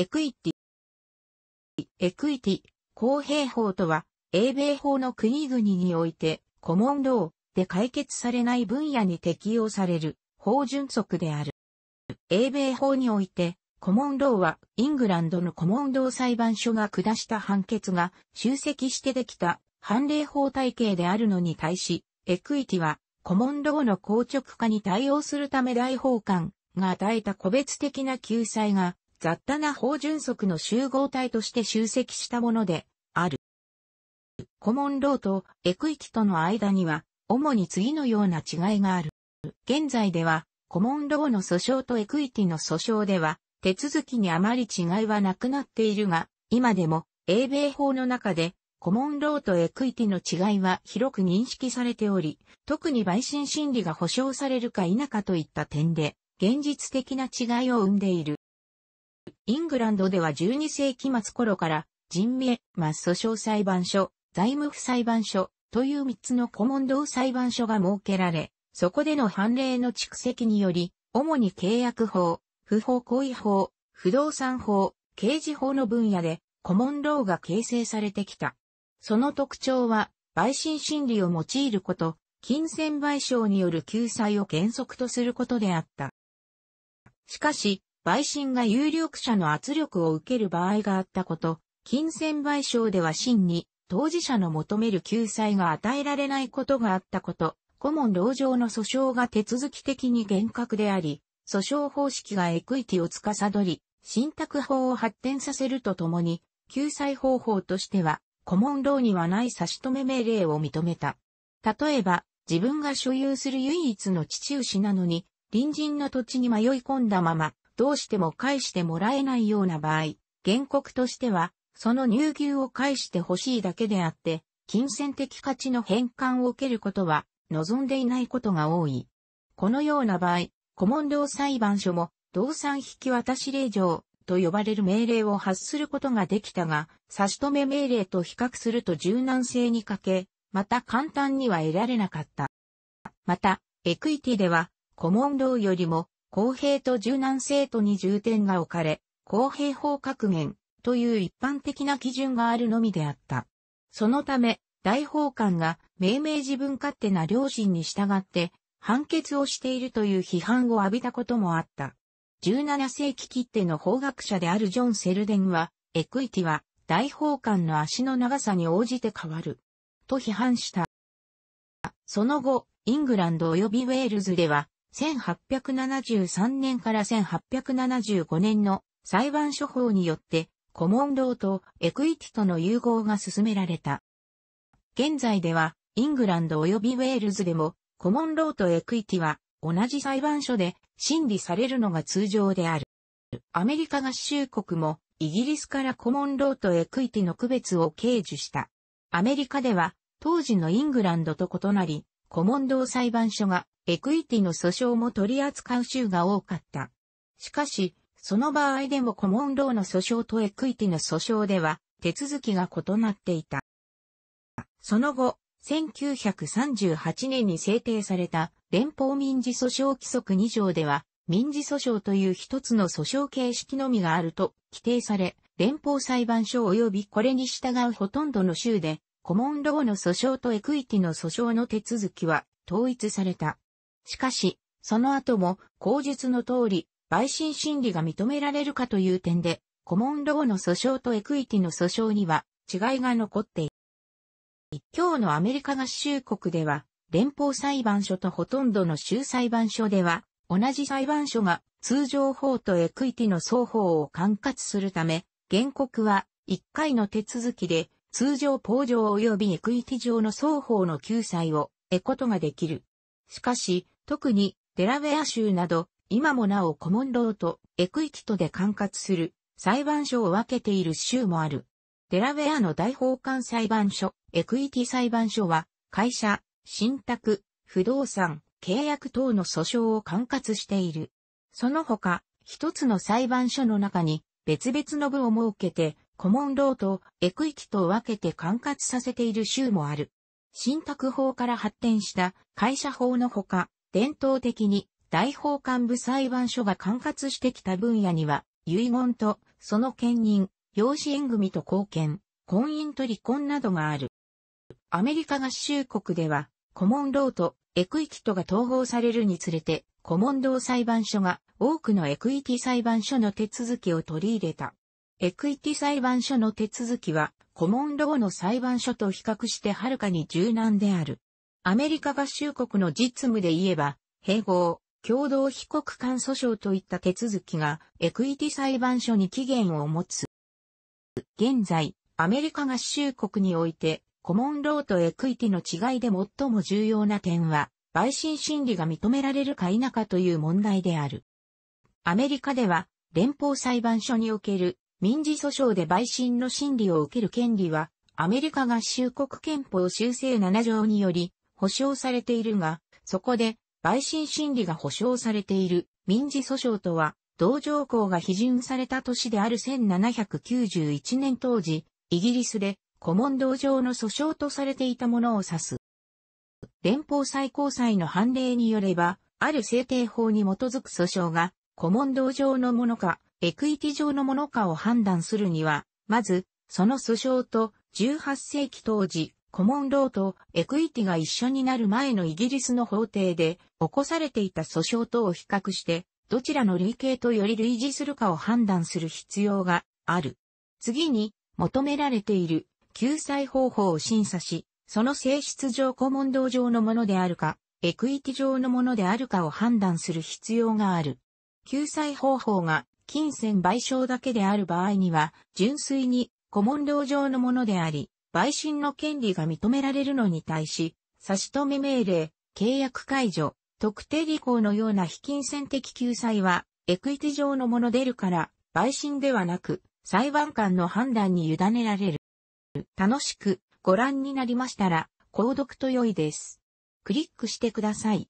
エクイティ。エクイティ、公平法とは、英米法の国々において、コモンローで解決されない分野に適用される法準則である。英米法において、コモンローは、イングランドのコモンロー裁判所が下した判決が集積してできた判例法体系であるのに対し、エクイティは、コモンローの硬直化に対応するため大法官が与えた個別的な救済が雑多な法順則の集合体として集積したもので、ある。コモンローとエクイキとの間には、主に次のような違いがある。現在では、コモンローの訴訟とエクイティの訴訟では、手続きにあまり違いはなくなっているが、今でも、英米法の中で、コモンローとエクイティの違いは広く認識されており、特に陪審心理が保障されるか否かといった点で、現実的な違いを生んでいる。イングランドでは12世紀末頃から、人命、末訴訟裁判所、財務府裁判所、という3つのコモンド裁判所が設けられ、そこでの判例の蓄積により、主に契約法、不法行為法、不動産法、刑事法の分野で、コモンローが形成されてきた。その特徴は、陪審心理を用いること、金銭賠償による救済を原則とすることであった。しかし、陪審が有力者の圧力を受ける場合があったこと、金銭賠償では真に当事者の求める救済が与えられないことがあったこと、顧問同上の訴訟が手続き的に厳格であり、訴訟方式がエクイティを司り、信託法を発展させるとともに、救済方法としては、顧問労にはない差し止め命令を認めた。例えば、自分が所有する唯一の父牛なのに、隣人の土地に迷い込んだまま、どうしても返してもらえないような場合、原告としては、その乳牛を返してほしいだけであって、金銭的価値の返還を受けることは望んでいないことが多い。このような場合、顧問料裁判所も、動産引き渡し令状と呼ばれる命令を発することができたが、差し止め命令と比較すると柔軟性に欠け、また簡単には得られなかった。また、エクイティでは、顧問料よりも公平と柔軟性とに重点が置かれ、公平法格言という一般的な基準があるのみであった。そのため、大法官が命名自分勝手な良心に従って判決をしているという批判を浴びたこともあった。17世紀切手の法学者であるジョン・セルデンは、エクイティは大法官の足の長さに応じて変わる。と批判した。その後、イングランド及びウェールズでは、1873年から1875年の裁判所法によってコモンローとエクイティとの融合が進められた。現在ではイングランド及びウェールズでもコモンローとエクイティは同じ裁判所で審理されるのが通常である。アメリカ合衆国もイギリスからコモンローとエクイティの区別を掲示した。アメリカでは当時のイングランドと異なり、コモンロー裁判所がエクイティの訴訟も取り扱う州が多かった。しかし、その場合でもコモンローの訴訟とエクイティの訴訟では、手続きが異なっていた。その後、1938年に制定された連邦民事訴訟規則2条では、民事訴訟という一つの訴訟形式のみがあると規定され、連邦裁判所及びこれに従うほとんどの州で、コモンローの訴訟とエクイティの訴訟の手続きは統一された。しかし、その後も、口述の通り、陪審審理が認められるかという点で、コモンローの訴訟とエクイティの訴訟には違いが残っている。今日のアメリカ合衆国では、連邦裁判所とほとんどの州裁判所では、同じ裁判所が通常法とエクイティの双方を管轄するため、原告は1回の手続きで通常法上及びエクイティ上の双方の救済を得ことができる。しかし、特にデラウェア州など、今もなおコモンローとエクイキトで管轄する裁判所を分けている州もある。デラウェアの大法官裁判所、エクイティ裁判所は、会社、信託、不動産、契約等の訴訟を管轄している。その他、一つの裁判所の中に別々の部を設けて、コモンローとエクイティと分けて管轄させている州もある。信託法から発展した会社法のほか、伝統的に大法官部裁判所が管轄してきた分野には、遺言とその兼任、養子縁組と貢献、婚姻と離婚などがある。アメリカ合衆国では、コモンローとエクイティトが統合されるにつれて、コモンロー裁判所が多くのエクイティ裁判所の手続きを取り入れた。エクイティ裁判所の手続きは、コモンローの裁判所と比較してはるかに柔軟である。アメリカ合衆国の実務で言えば、併合、共同被告間訴訟といった手続きが、エクイティ裁判所に期限を持つ。現在、アメリカ合衆国において、コモンローとエクイティの違いで最も重要な点は、陪審審理が認められるか否かという問題である。アメリカでは、連邦裁判所における民事訴訟で陪審の審理を受ける権利は、アメリカ合衆国憲法修正7条により保障されているが、そこで、陪審審理が保障されている民事訴訟とは、同条項が批准された年である1791年当時、イギリスで古文道上の訴訟とされていたものを指す。連邦最高裁の判例によれば、ある制定法に基づく訴訟が古文道上のものか、エクイティ上のものかを判断するには、まず、その訴訟と18世紀当時、コモンローとエクイティが一緒になる前のイギリスの法廷で起こされていた訴訟等を比較して、どちらの類型とより類似するかを判断する必要がある。次に、求められている救済方法を審査し、その性質上コモンロー上のものであるか、エクイティ上のものであるかを判断する必要がある。救済方法が金銭賠償だけである場合には、純粋にコモンロー上のものであり、売信の権利が認められるのに対し、差し止め命令、契約解除、特定履行のような非金銭的救済は、エクイティ上のもの出るから、売信ではなく、裁判官の判断に委ねられる。楽しくご覧になりましたら、購読と良いです。クリックしてください。